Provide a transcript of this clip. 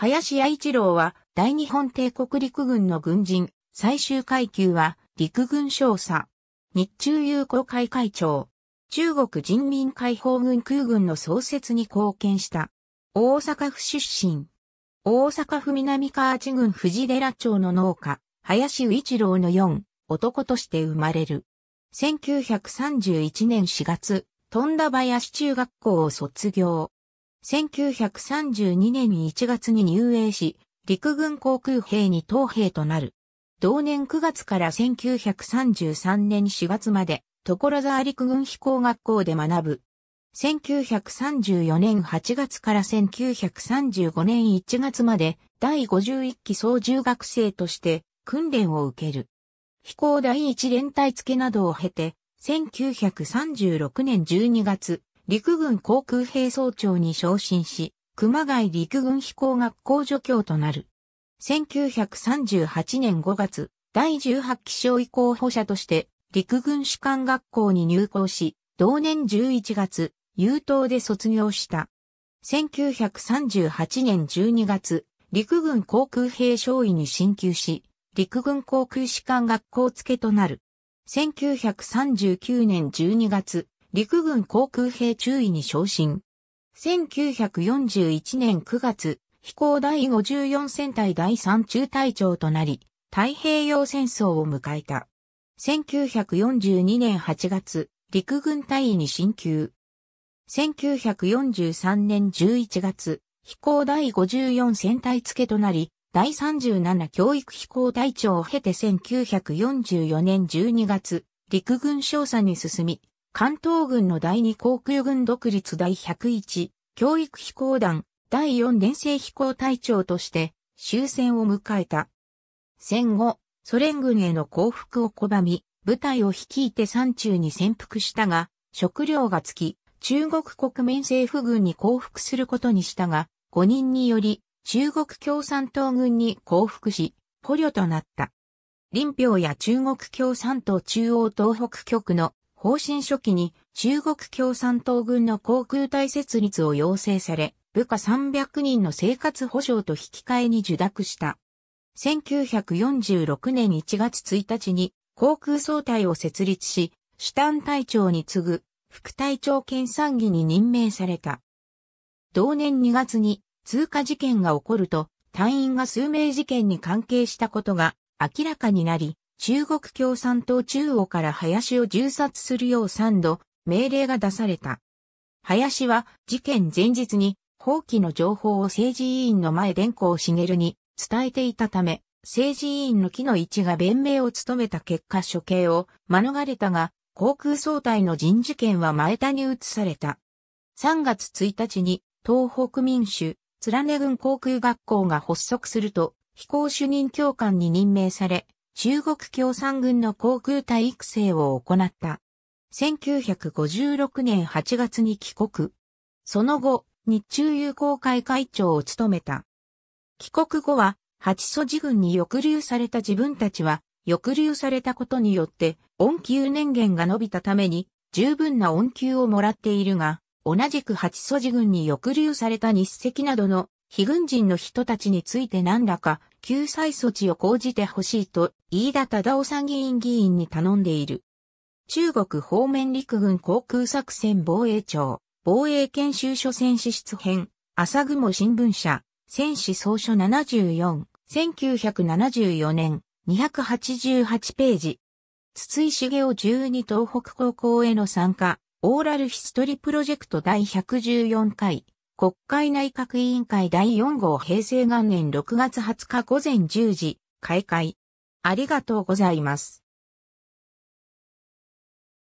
林弥一郎は、大日本帝国陸軍の軍人、最終階級は、陸軍少佐。日中友好会会長。中国人民解放軍空軍の創設に貢献した。大阪府出身。大阪府南河内郡藤寺町の農家、林宇一郎の4、男として生まれる。1931年4月、富田林中学校を卒業。1932年に1月に入営し、陸軍航空兵に当兵となる。同年9月から1933年4月まで、所沢陸軍飛行学校で学ぶ。1934年8月から1935年1月まで第51期操縦学生として訓練を受ける。飛行第一連隊付などを経て、1936年12月、陸軍航空兵総長に昇進し、熊谷陸軍飛行学校助教となる。1938年5月、第18期賞位候補者として、陸軍士官学校に入校し、同年11月、優等で卒業した。1938年12月、陸軍航空兵少尉に進級し、陸軍航空士官学校付となる。1939年12月、陸軍航空兵中尉に昇進。1941年9月、飛行第54戦隊第3中隊長となり、太平洋戦争を迎えた。1942年8月、陸軍隊員に進級。1943年11月、飛行第54戦隊付となり、第37教育飛行隊長を経て1944年12月、陸軍少佐に進み、関東軍の第二航空軍独立第101教育飛行団第4連星飛行隊長として終戦を迎えた。戦後、ソ連軍への降伏を拒み、部隊を率いて山中に潜伏したが、食料が尽き、中国国民政府軍に降伏することにしたが、5人により中国共産党軍に降伏し、捕虜となった。林彪や中国共産党中央東北局の方針初期に中国共産党軍の航空隊設立を要請され、部下300人の生活保障と引き換えに受諾した。1946年1月1日に航空総隊を設立し、主担隊長に次ぐ副隊長兼参議に任命された。同年2月に通過事件が起こると、隊員が数名事件に関係したことが明らかになり、中国共産党中央から林を銃殺するよう3度命令が出された。林は事件前日に放棄の情報を政治委員の前伝光茂に伝えていたため、政治委員の木の一が弁明を務めた結果処刑を免れたが、航空総体の人事権は前田に移された。3月1日に東北民主、連根郡航空学校が発足すると、飛行主任教官に任命され、中国共産軍の航空隊育成を行った。1956年8月に帰国。その後、日中友好会会長を務めた。帰国後は、八素地軍に抑留された自分たちは、抑留されたことによって、恩給年限が伸びたために、十分な恩給をもらっているが、同じく八素地軍に抑留された日赤などの非軍人の人たちについて何らか救済措置を講じてほしいと、飯田忠夫参議院議員に頼んでいる。中国方面陸軍航空作戦防衛庁、防衛研修所戦士室編、朝雲新聞社、戦士総書74、1974年、288ページ。筒井茂雄12東北高校への参加、オーラルヒストリプロジェクト第114回、国会内閣委員会第4号平成元年6月20日午前10時、開会。ありがとうございます。